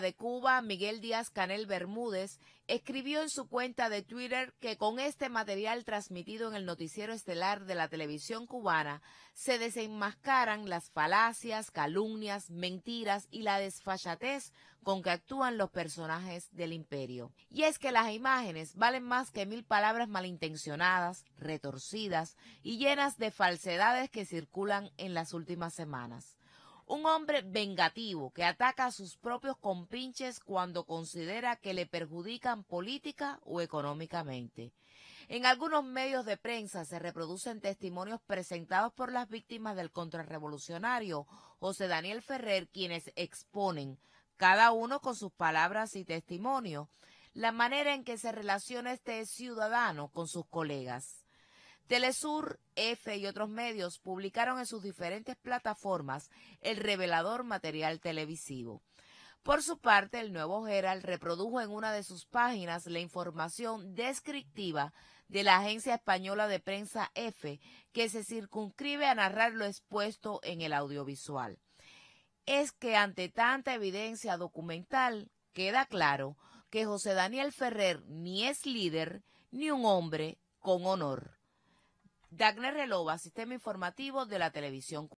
de Cuba, Miguel Díaz Canel Bermúdez, escribió en su cuenta de Twitter que con este material transmitido en el noticiero estelar de la televisión cubana se desenmascaran las falacias, calumnias, mentiras y la desfachatez con que actúan los personajes del imperio. Y es que las imágenes valen más que mil palabras malintencionadas, retorcidas y llenas de falsedades que circulan en las últimas semanas. Un hombre vengativo que ataca a sus propios compinches cuando considera que le perjudican política o económicamente. En algunos medios de prensa se reproducen testimonios presentados por las víctimas del contrarrevolucionario José Daniel Ferrer, quienes exponen, cada uno con sus palabras y testimonios, la manera en que se relaciona este ciudadano con sus colegas. Telesur, F y otros medios publicaron en sus diferentes plataformas el revelador material televisivo. Por su parte, el Nuevo Herald reprodujo en una de sus páginas la información descriptiva de la agencia española de prensa EFE, que se circunscribe a narrar lo expuesto en el audiovisual. Es que ante tanta evidencia documental queda claro que José Daniel Ferrer ni es líder ni un hombre con honor. Dagner Relova, Sistema Informativo de la Televisión.